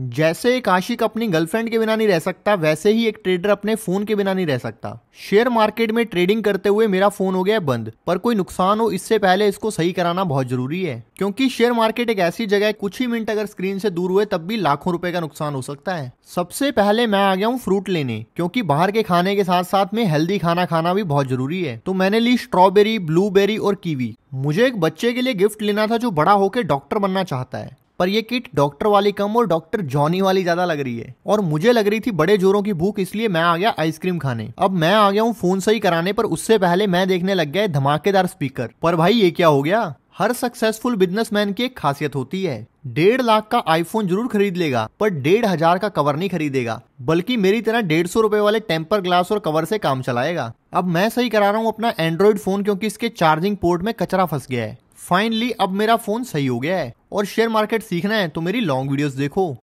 जैसे एक आशिक अपनी गर्लफ्रेंड के बिना नहीं रह सकता वैसे ही एक ट्रेडर अपने फ़ोन के बिना नहीं रह सकता शेयर मार्केट में ट्रेडिंग करते हुए मेरा फ़ोन हो गया बंद पर कोई नुकसान हो इससे पहले इसको सही कराना बहुत ज़रूरी है क्योंकि शेयर मार्केट एक ऐसी जगह है कुछ ही मिनट अगर स्क्रीन से दूर हुए तब भी लाखों रुपए का नुकसान हो सकता है सबसे पहले मैं आ गया हूँ फ्रूट लेने क्योंकि बाहर के खाने के साथ साथ में हेल्दी खाना खाना भी बहुत ज़रूरी है तो मैंने ली स्ट्रॉबेरी ब्लूबेरी और कीवी मुझे एक बच्चे के लिए गिफ्ट लेना था जो बड़ा होकर डॉक्टर बनना चाहता है पर यह किट डॉक्टर वाली कम और डॉक्टर जॉनी वाली ज्यादा लग रही है और मुझे लग रही थी बड़े जोरों की भूख इसलिए मैं आ गया आइसक्रीम खाने अब मैं आ गया हूँ फोन सही कराने पर उससे पहले मैं देखने लग गया धमाकेदार स्पीकर पर भाई ये क्या हो गया हर सक्सेसफुल बिजनेसमैन की एक खासियत होती है डेढ़ लाख का आईफोन जरूर खरीद लेगा पर डेढ़ हजार का कवर नहीं खरीदेगा बल्कि मेरी तरह डेढ़ सौ रूपए वाले टेम्पर ग्लास और कवर से काम चलाएगा अब मैं सही करा रहा हूँ अपना एंड्रॉइड फोन क्योंकि इसके चार्जिंग पोर्ट में कचरा फंस गया है फाइनली अब मेरा फोन सही हो गया है और शेयर मार्केट सीखना है तो मेरी लॉन्ग वीडियोस देखो